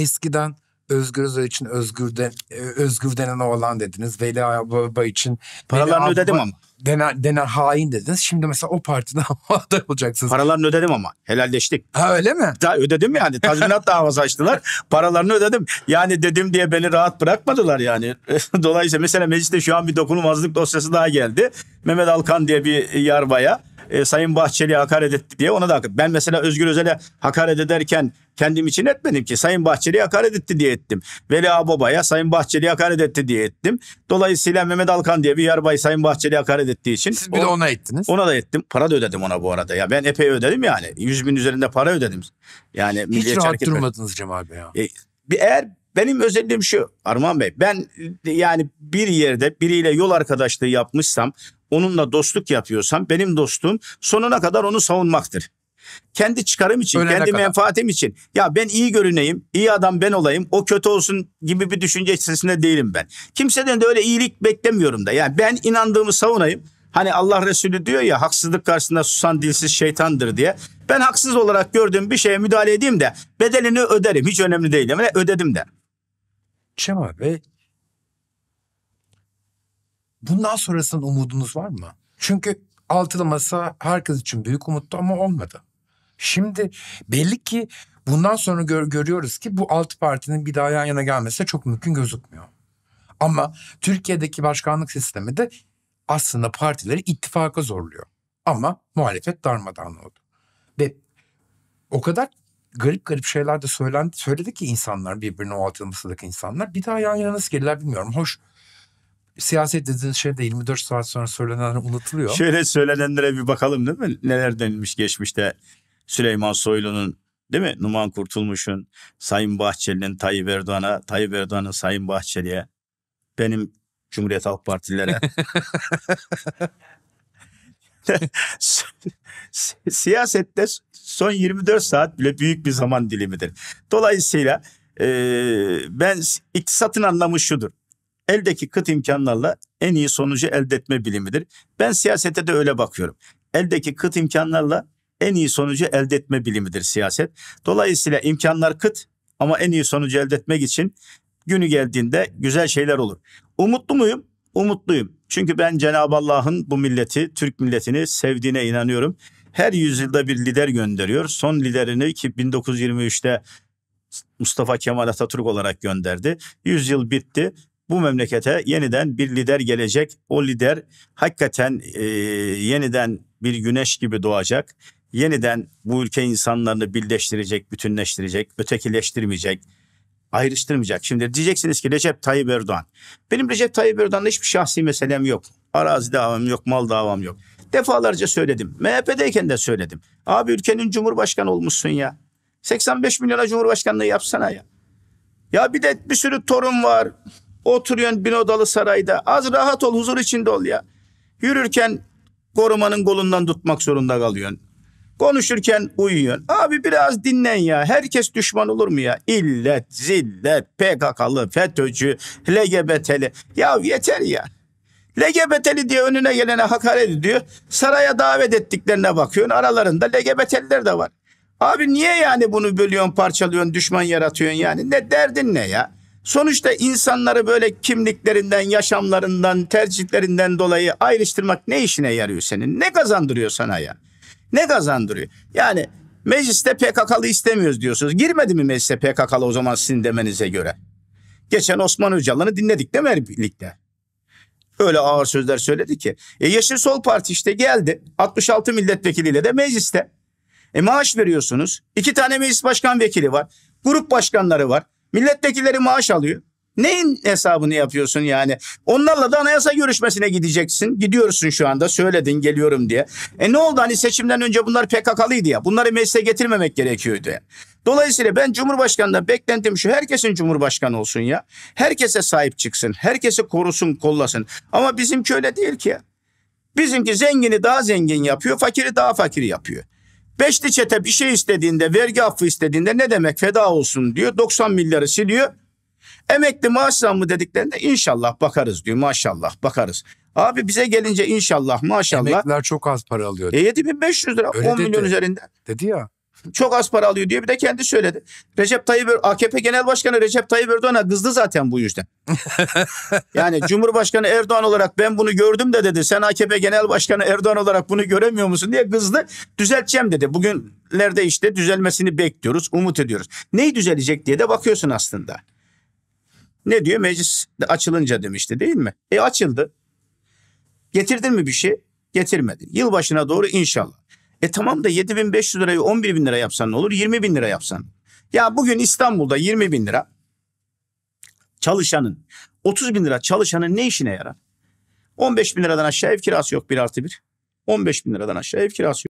Eskiden Özgür Özel için Özgür, de, e, Özgür denen oğlan dediniz. Veli Baba için. Paralarını ödedim ama. Denen, denen hain dediniz. Şimdi mesela o partiden aday olacaksınız. Paralarını ödedim ama. Helalleştik. Ha öyle mi? Da, ödedim yani. Tazminat davası açtılar. Paralarını ödedim. Yani dedim diye beni rahat bırakmadılar yani. Dolayısıyla mesela mecliste şu an bir dokunulmazlık dosyası daha geldi. Mehmet Alkan diye bir yarbaya e, Sayın Bahçeli'ye hakaret etti diye ona da ben mesela Özgür Özel'e hakaret ederken kendim için etmedim ki. Sayın Bahçeli'ye hakaret etti diye ettim. Veli Ağbaba'ya Sayın Bahçeli'ye hakaret etti diye ettim. Dolayısıyla Mehmet Alkan diye bir yarbay Sayın Bahçeli'ye hakaret ettiği için. Siz bir de ona ettiniz. Ona da ettim. Para da ödedim ona bu arada. Ya ben epey ödedim yani. 100 bin üzerinde para ödedim. Yani Hiç rahat durmadınız Cem abi ya. E, bir eğer benim özelliğim şu Arman Bey ben yani bir yerde biriyle yol arkadaşlığı yapmışsam onunla dostluk yapıyorsam benim dostum sonuna kadar onu savunmaktır. Kendi çıkarım için, Ölene kendi kadar. menfaatim için. Ya ben iyi görüneyim, iyi adam ben olayım, o kötü olsun gibi bir düşünce içerisinde değilim ben. Kimseden de öyle iyilik beklemiyorum da. Yani ben inandığımı savunayım. Hani Allah Resulü diyor ya haksızlık karşısında susan dilsiz şeytandır diye. Ben haksız olarak gördüğüm bir şeye müdahale edeyim de bedelini öderim. Hiç önemli değil. Yani ödedim de. Cem abi Bundan sonrasının umudunuz var mı? Çünkü altılı masa herkes için büyük umuttu ama olmadı. Şimdi belli ki bundan sonra gör, görüyoruz ki bu altı partinin bir daha yan yana gelmesi çok mümkün gözükmüyor. Ama Türkiye'deki başkanlık sistemi de aslında partileri ittifaka zorluyor. Ama muhalefet darmadağın oldu. Ve o kadar garip garip şeyler de söylendi, söyledi ki insanlar birbirine o altılmasındaki insanlar. Bir daha yan yana nasıl gelirler bilmiyorum. Hoş siyaset dediğiniz şey de 24 saat sonra söylenenler unutuluyor. Şöyle söylenenlere bir bakalım değil mi? Neler denilmiş geçmişte Süleyman Soylu'nun değil mi? Numan Kurtulmuş'un, Sayın Bahçeli'nin Tayyip Erdoğan'a, Tayyip Erdoğan'ın Sayın Bahçeli'ye, benim Cumhuriyet Halk Partililere. Siyasette son 24 saat bile büyük bir zaman dilimidir. Dolayısıyla e, ben iktisatın anlamı şudur. Eldeki kıt imkanlarla en iyi sonucu elde etme bilimidir. Ben siyasete de öyle bakıyorum. Eldeki kıt imkanlarla en iyi sonucu elde etme bilimidir siyaset. Dolayısıyla imkanlar kıt ama en iyi sonucu elde etmek için günü geldiğinde güzel şeyler olur. Umutlu muyum? Umutluyum. Çünkü ben Cenab-ı Allah'ın bu milleti, Türk milletini sevdiğine inanıyorum. Her yüzyılda bir lider gönderiyor. Son liderini ki 1923'te Mustafa Kemal Atatürk olarak gönderdi. Yüzyıl bitti bu memlekete yeniden bir lider gelecek. O lider hakikaten e, yeniden bir güneş gibi doğacak. Yeniden bu ülke insanlarını birleştirecek, bütünleştirecek, ötekileştirmeyecek, ayrıştırmayacak. Şimdi diyeceksiniz ki Recep Tayyip Erdoğan. Benim Recep Tayyip Erdoğan'la hiçbir şahsi meselem yok. Arazi davam yok, mal davam yok. Defalarca söyledim. MHP'deyken de söyledim. Abi ülkenin cumhurbaşkanı olmuşsun ya. 85 milyona cumhurbaşkanlığı yapsana ya. Ya bir de bir sürü torun var. Oturuyorsun bin odalı sarayda. Az rahat ol, huzur içinde ol ya. Yürürken korumanın kolundan tutmak zorunda kalıyorsun. Konuşurken uyuyorsun. Abi biraz dinlen ya. Herkes düşman olur mu ya? İllet, zillet, PKK'lı, FETÖ'cü, LGBT'li. Ya yeter ya. LGBT'li diye önüne gelene hakaret ediyor. Saraya davet ettiklerine bakıyorsun. Aralarında LGBT'liler de var. Abi niye yani bunu bölüyorsun, parçalıyorsun, düşman yaratıyorsun yani? Ne derdin ne ya? Sonuçta insanları böyle kimliklerinden, yaşamlarından, tercihlerinden dolayı ayrıştırmak ne işine yarıyor senin? Ne kazandırıyor sana ya? Ne kazandırıyor? Yani mecliste PKK'lı istemiyoruz diyorsunuz. Girmedi mi mecliste PKK'lı o zaman sizin demenize göre? Geçen Osman Öcalan'ı dinledik değil mi birlikte? Öyle ağır sözler söyledi ki. E Yeşil Sol Parti işte geldi. 66 milletvekiliyle de mecliste. E maaş veriyorsunuz. İki tane meclis başkan vekili var. Grup başkanları var. Milletvekilleri maaş alıyor. Neyin hesabını yapıyorsun yani? Onlarla da anayasa görüşmesine gideceksin. Gidiyorsun şu anda söyledin geliyorum diye. E ne oldu hani seçimden önce bunlar PKK'lıydı ya. Bunları meclise getirmemek gerekiyordu. Dolayısıyla ben Cumhurbaşkanı'ndan beklentim şu herkesin Cumhurbaşkanı olsun ya. Herkese sahip çıksın. Herkesi korusun kollasın. Ama bizimki öyle değil ki. Bizimki zengini daha zengin yapıyor. Fakiri daha fakir yapıyor. Beşli çete bir şey istediğinde, vergi affı istediğinde ne demek feda olsun diyor. 90 milyarı siliyor. Emekli maaş zammı dediklerinde inşallah bakarız diyor. Maşallah bakarız. Abi bize gelince inşallah maşallah. Emekliler çok az para alıyor. E 7500 lira Öyle 10 dedi. milyon üzerinde. Dedi ya. Çok az para alıyor diye Bir de kendi söyledi. Recep Tayyip er- AKP Genel Başkanı Recep Tayyip Erdoğan'a kızdı zaten bu yüzden. yani Cumhurbaşkanı Erdoğan olarak ben bunu gördüm de dedi. Sen AKP Genel Başkanı Erdoğan olarak bunu göremiyor musun diye kızdı. Düzelteceğim dedi. Bugünlerde işte düzelmesini bekliyoruz, umut ediyoruz. Neyi düzelecek diye de bakıyorsun aslında. Ne diyor? Meclis açılınca demişti değil mi? E açıldı. Getirdin mi bir şey? Getirmedin. Yılbaşına doğru inşallah. E tamam da 7500 lirayı 11 bin lira yapsan ne olur? 20 bin lira yapsan. Ya bugün İstanbul'da 20 bin lira çalışanın 30 bin lira çalışanın ne işine yarar? 15 bin liradan aşağı ev kirası yok bir artı bir. 15 bin liradan aşağı ev kirası yok.